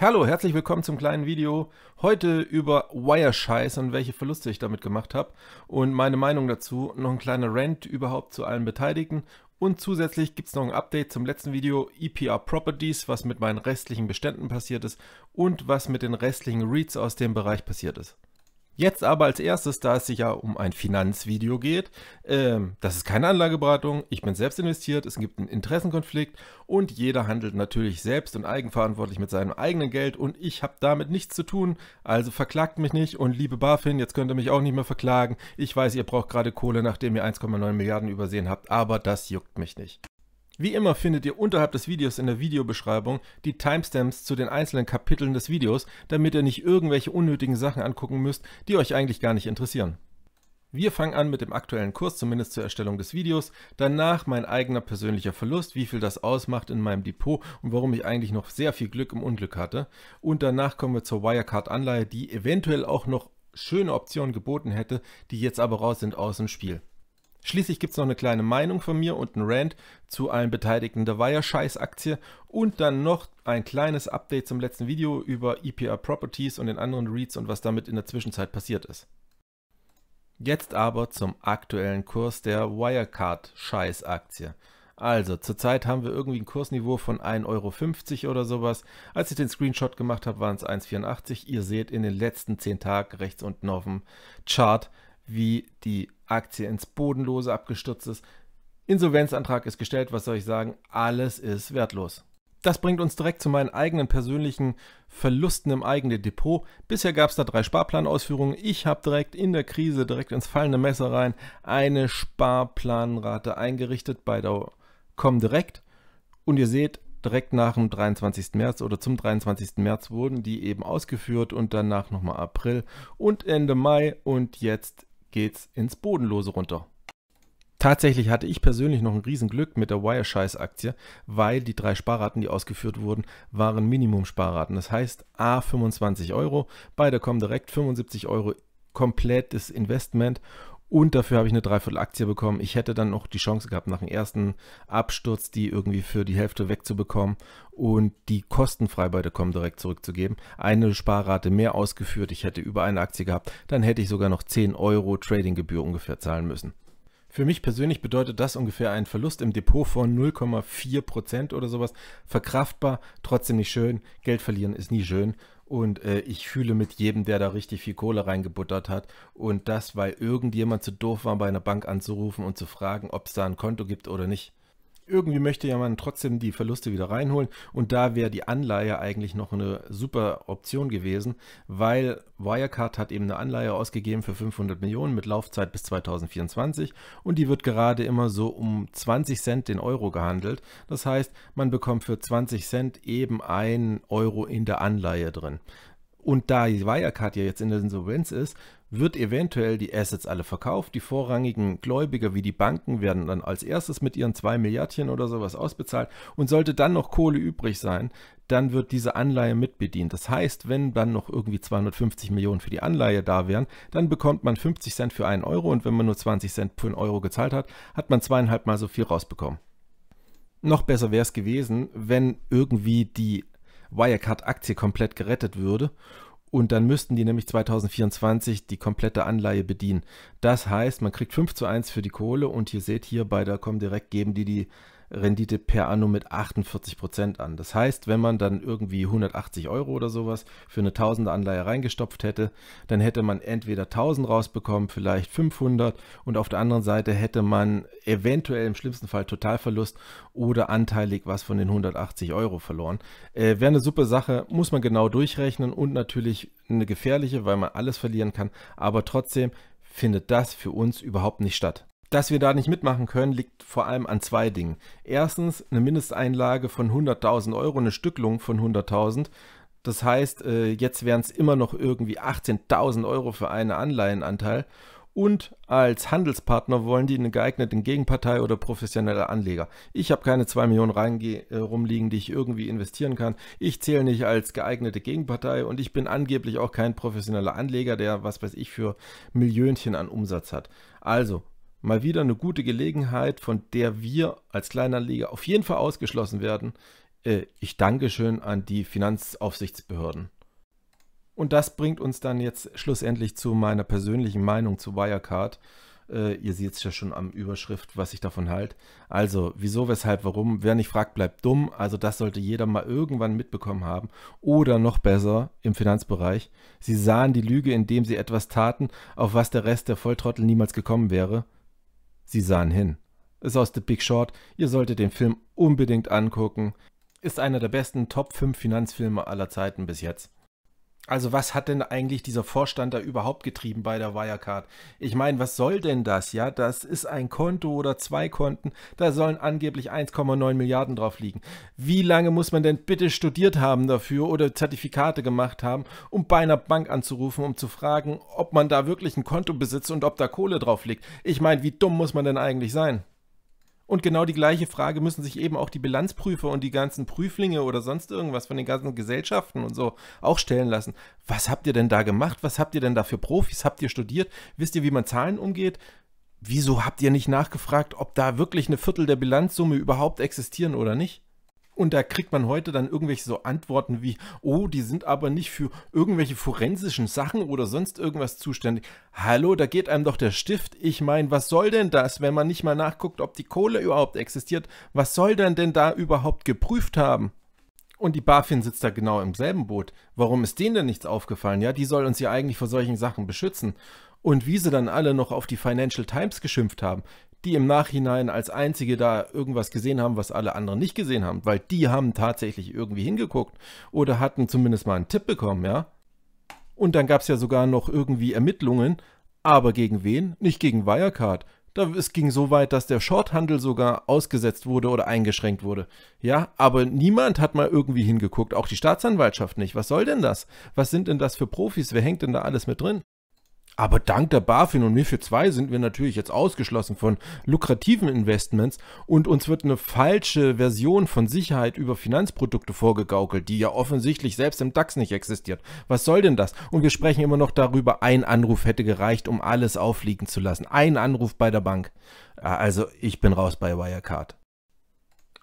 Hallo, herzlich willkommen zum kleinen Video. Heute über Wirescheiß und welche Verluste ich damit gemacht habe und meine Meinung dazu, noch ein kleiner Rant überhaupt zu allen Beteiligten und zusätzlich gibt es noch ein Update zum letzten Video EPR Properties, was mit meinen restlichen Beständen passiert ist und was mit den restlichen Reads aus dem Bereich passiert ist. Jetzt aber als erstes, da es sich ja um ein Finanzvideo geht, ähm, das ist keine Anlageberatung, ich bin selbst investiert, es gibt einen Interessenkonflikt und jeder handelt natürlich selbst und eigenverantwortlich mit seinem eigenen Geld und ich habe damit nichts zu tun, also verklagt mich nicht und liebe BaFin, jetzt könnt ihr mich auch nicht mehr verklagen. Ich weiß, ihr braucht gerade Kohle, nachdem ihr 1,9 Milliarden übersehen habt, aber das juckt mich nicht. Wie immer findet ihr unterhalb des Videos in der Videobeschreibung die Timestamps zu den einzelnen Kapiteln des Videos, damit ihr nicht irgendwelche unnötigen Sachen angucken müsst, die euch eigentlich gar nicht interessieren. Wir fangen an mit dem aktuellen Kurs, zumindest zur Erstellung des Videos, danach mein eigener persönlicher Verlust, wie viel das ausmacht in meinem Depot und warum ich eigentlich noch sehr viel Glück im Unglück hatte und danach kommen wir zur Wirecard-Anleihe, die eventuell auch noch schöne Optionen geboten hätte, die jetzt aber raus sind aus dem Spiel. Schließlich gibt es noch eine kleine Meinung von mir und ein Rant zu allen Beteiligten der Wire-Scheiß-Aktie und dann noch ein kleines Update zum letzten Video über EPR Properties und den anderen Reads und was damit in der Zwischenzeit passiert ist. Jetzt aber zum aktuellen Kurs der Wirecard-Scheiß-Aktie. Also, zurzeit haben wir irgendwie ein Kursniveau von 1,50 Euro oder sowas. Als ich den Screenshot gemacht habe, waren es 1,84. Ihr seht in den letzten 10 Tagen rechts unten auf dem Chart wie die Aktie ins Bodenlose abgestürzt ist. Insolvenzantrag ist gestellt, was soll ich sagen? Alles ist wertlos. Das bringt uns direkt zu meinen eigenen persönlichen Verlusten im eigenen Depot. Bisher gab es da drei Sparplanausführungen. Ich habe direkt in der Krise, direkt ins fallende Messer rein, eine Sparplanrate eingerichtet bei der Comdirect. Und ihr seht, direkt nach dem 23. März oder zum 23. März wurden die eben ausgeführt und danach nochmal April und Ende Mai und jetzt geht's ins Bodenlose runter. Tatsächlich hatte ich persönlich noch ein Riesenglück mit der Wireshies-Aktie, weil die drei Sparraten, die ausgeführt wurden, waren Minimum-Sparraten. Das heißt A 25 Euro, beide kommen direkt 75 Euro komplettes Investment und dafür habe ich eine Dreiviertel-Aktie bekommen. Ich hätte dann noch die Chance gehabt, nach dem ersten Absturz die irgendwie für die Hälfte wegzubekommen und die kostenfrei bei der Com direkt zurückzugeben. Eine Sparrate mehr ausgeführt. Ich hätte über eine Aktie gehabt. Dann hätte ich sogar noch 10 Euro Tradinggebühr ungefähr zahlen müssen. Für mich persönlich bedeutet das ungefähr einen Verlust im Depot von 0,4% oder sowas. Verkraftbar, trotzdem nicht schön. Geld verlieren ist nie schön. Und äh, ich fühle mit jedem, der da richtig viel Kohle reingebuttert hat. Und das, weil irgendjemand zu doof war, bei einer Bank anzurufen und zu fragen, ob es da ein Konto gibt oder nicht irgendwie möchte ja man trotzdem die Verluste wieder reinholen. Und da wäre die Anleihe eigentlich noch eine super Option gewesen, weil Wirecard hat eben eine Anleihe ausgegeben für 500 Millionen mit Laufzeit bis 2024 und die wird gerade immer so um 20 Cent den Euro gehandelt. Das heißt, man bekommt für 20 Cent eben einen Euro in der Anleihe drin. Und da Wirecard ja jetzt in der Insolvenz ist, wird eventuell die Assets alle verkauft. Die vorrangigen Gläubiger wie die Banken werden dann als erstes mit ihren 2 Milliardchen oder sowas ausbezahlt. Und sollte dann noch Kohle übrig sein, dann wird diese Anleihe mitbedient. Das heißt, wenn dann noch irgendwie 250 Millionen für die Anleihe da wären, dann bekommt man 50 Cent für einen Euro und wenn man nur 20 Cent für einen Euro gezahlt hat, hat man zweieinhalb Mal so viel rausbekommen. Noch besser wäre es gewesen, wenn irgendwie die Wirecard-Aktie komplett gerettet würde. Und dann müssten die nämlich 2024 die komplette Anleihe bedienen. Das heißt, man kriegt 5 zu 1 für die Kohle und ihr seht hier bei der Comdirect geben die die Rendite per annum mit 48% an. Das heißt, wenn man dann irgendwie 180 Euro oder sowas für eine 1000 Anleihe reingestopft hätte, dann hätte man entweder 1000 rausbekommen, vielleicht 500 und auf der anderen Seite hätte man eventuell im schlimmsten Fall Totalverlust oder anteilig was von den 180 Euro verloren. Äh, Wäre eine super Sache, muss man genau durchrechnen und natürlich eine gefährliche, weil man alles verlieren kann, aber trotzdem findet das für uns überhaupt nicht statt. Dass wir da nicht mitmachen können, liegt vor allem an zwei Dingen. Erstens eine Mindesteinlage von 100.000 Euro, eine Stücklung von 100.000. Das heißt, äh, jetzt wären es immer noch irgendwie 18.000 Euro für einen Anleihenanteil. Und als Handelspartner wollen die eine geeignete Gegenpartei oder professionelle Anleger. Ich habe keine 2 Millionen äh, rumliegen, die ich irgendwie investieren kann. Ich zähle nicht als geeignete Gegenpartei und ich bin angeblich auch kein professioneller Anleger, der was weiß ich für Millionchen an Umsatz hat. Also mal wieder eine gute Gelegenheit, von der wir als Kleinanleger auf jeden Fall ausgeschlossen werden. Äh, ich danke schön an die Finanzaufsichtsbehörden. Und das bringt uns dann jetzt schlussendlich zu meiner persönlichen Meinung zu Wirecard. Äh, ihr seht es ja schon am Überschrift, was ich davon halte. Also, wieso, weshalb, warum? Wer nicht fragt, bleibt dumm. Also, das sollte jeder mal irgendwann mitbekommen haben. Oder noch besser im Finanzbereich. Sie sahen die Lüge, indem sie etwas taten, auf was der Rest der Volltrottel niemals gekommen wäre. Sie sahen hin. Ist aus The Big Short. Ihr solltet den Film unbedingt angucken. Ist einer der besten Top 5 Finanzfilme aller Zeiten bis jetzt. Also was hat denn eigentlich dieser Vorstand da überhaupt getrieben bei der Wirecard? Ich meine, was soll denn das? Ja, das ist ein Konto oder zwei Konten, da sollen angeblich 1,9 Milliarden drauf liegen. Wie lange muss man denn bitte studiert haben dafür oder Zertifikate gemacht haben, um bei einer Bank anzurufen, um zu fragen, ob man da wirklich ein Konto besitzt und ob da Kohle drauf liegt? Ich meine, wie dumm muss man denn eigentlich sein? Und genau die gleiche Frage müssen sich eben auch die Bilanzprüfer und die ganzen Prüflinge oder sonst irgendwas von den ganzen Gesellschaften und so auch stellen lassen. Was habt ihr denn da gemacht? Was habt ihr denn da für Profis? Habt ihr studiert? Wisst ihr, wie man Zahlen umgeht? Wieso habt ihr nicht nachgefragt, ob da wirklich eine Viertel der Bilanzsumme überhaupt existieren oder nicht? Und da kriegt man heute dann irgendwelche so Antworten wie, oh, die sind aber nicht für irgendwelche forensischen Sachen oder sonst irgendwas zuständig. Hallo, da geht einem doch der Stift. Ich meine, was soll denn das, wenn man nicht mal nachguckt, ob die Kohle überhaupt existiert? Was soll denn denn da überhaupt geprüft haben? Und die BaFin sitzt da genau im selben Boot. Warum ist denen denn nichts aufgefallen? Ja, die soll uns ja eigentlich vor solchen Sachen beschützen. Und wie sie dann alle noch auf die Financial Times geschimpft haben die im Nachhinein als einzige da irgendwas gesehen haben, was alle anderen nicht gesehen haben, weil die haben tatsächlich irgendwie hingeguckt oder hatten zumindest mal einen Tipp bekommen, ja. Und dann gab es ja sogar noch irgendwie Ermittlungen, aber gegen wen? Nicht gegen Wirecard. Da, es ging so weit, dass der Shorthandel sogar ausgesetzt wurde oder eingeschränkt wurde. Ja, aber niemand hat mal irgendwie hingeguckt, auch die Staatsanwaltschaft nicht. Was soll denn das? Was sind denn das für Profis? Wer hängt denn da alles mit drin? Aber dank der BaFin und MIFID 2 sind wir natürlich jetzt ausgeschlossen von lukrativen Investments und uns wird eine falsche Version von Sicherheit über Finanzprodukte vorgegaukelt, die ja offensichtlich selbst im DAX nicht existiert. Was soll denn das? Und wir sprechen immer noch darüber, ein Anruf hätte gereicht, um alles aufliegen zu lassen. Ein Anruf bei der Bank. Ah, also ich bin raus bei Wirecard.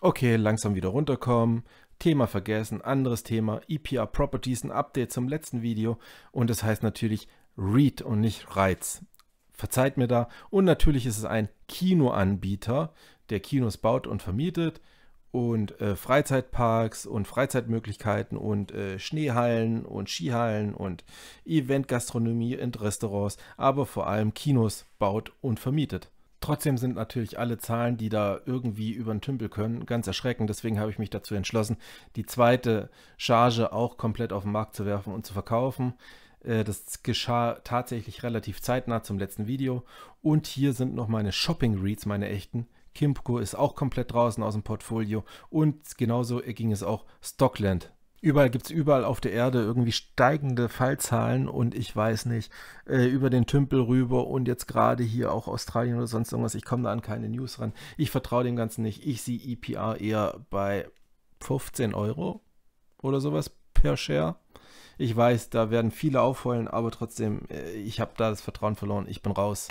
Okay, langsam wieder runterkommen. Thema vergessen, anderes Thema, EPR Properties, ein Update zum letzten Video und das heißt natürlich Read und nicht Reiz. Verzeiht mir da. Und natürlich ist es ein Kinoanbieter, der Kinos baut und vermietet und äh, Freizeitparks und Freizeitmöglichkeiten und äh, Schneehallen und Skihallen und Eventgastronomie und Restaurants, aber vor allem Kinos baut und vermietet. Trotzdem sind natürlich alle Zahlen, die da irgendwie über den Tümpel können, ganz erschreckend. Deswegen habe ich mich dazu entschlossen, die zweite Charge auch komplett auf den Markt zu werfen und zu verkaufen. Äh, das geschah tatsächlich relativ zeitnah zum letzten Video. Und hier sind noch meine Shopping-Reads, meine echten. Kimco ist auch komplett draußen aus dem Portfolio. Und genauso ging es auch Stockland. Überall gibt es überall auf der Erde irgendwie steigende Fallzahlen und ich weiß nicht, äh, über den Tümpel rüber und jetzt gerade hier auch Australien oder sonst irgendwas. Ich komme da an keine News ran. Ich vertraue dem Ganzen nicht. Ich sehe EPR eher bei 15 Euro oder sowas per Share. Ich weiß, da werden viele aufheulen, aber trotzdem, äh, ich habe da das Vertrauen verloren. Ich bin raus.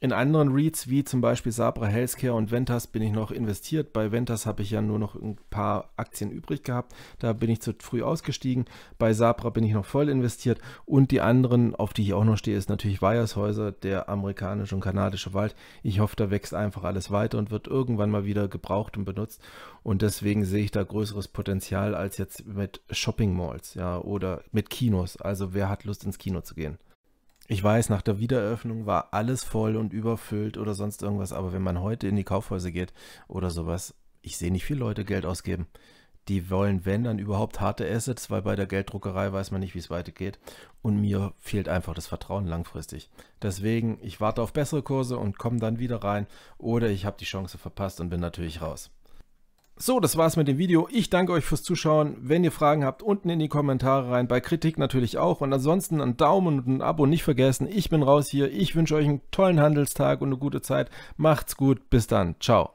In anderen Reads wie zum Beispiel Sabra Healthcare und Ventas bin ich noch investiert. Bei Ventas habe ich ja nur noch ein paar Aktien übrig gehabt. Da bin ich zu früh ausgestiegen. Bei Sabra bin ich noch voll investiert. Und die anderen, auf die ich auch noch stehe, ist natürlich Weihershäuser, der amerikanische und kanadische Wald. Ich hoffe, da wächst einfach alles weiter und wird irgendwann mal wieder gebraucht und benutzt. Und deswegen sehe ich da größeres Potenzial als jetzt mit Shopping Malls ja, oder mit Kinos. Also wer hat Lust ins Kino zu gehen? Ich weiß, nach der Wiedereröffnung war alles voll und überfüllt oder sonst irgendwas, aber wenn man heute in die Kaufhäuser geht oder sowas, ich sehe nicht viele Leute Geld ausgeben. Die wollen, wenn, dann überhaupt harte Assets, weil bei der Gelddruckerei weiß man nicht, wie es weitergeht. Und mir fehlt einfach das Vertrauen langfristig. Deswegen, ich warte auf bessere Kurse und komme dann wieder rein oder ich habe die Chance verpasst und bin natürlich raus. So, das war's mit dem Video. Ich danke euch fürs Zuschauen. Wenn ihr Fragen habt, unten in die Kommentare rein. Bei Kritik natürlich auch. Und ansonsten einen Daumen und ein Abo nicht vergessen. Ich bin raus hier. Ich wünsche euch einen tollen Handelstag und eine gute Zeit. Macht's gut. Bis dann. Ciao.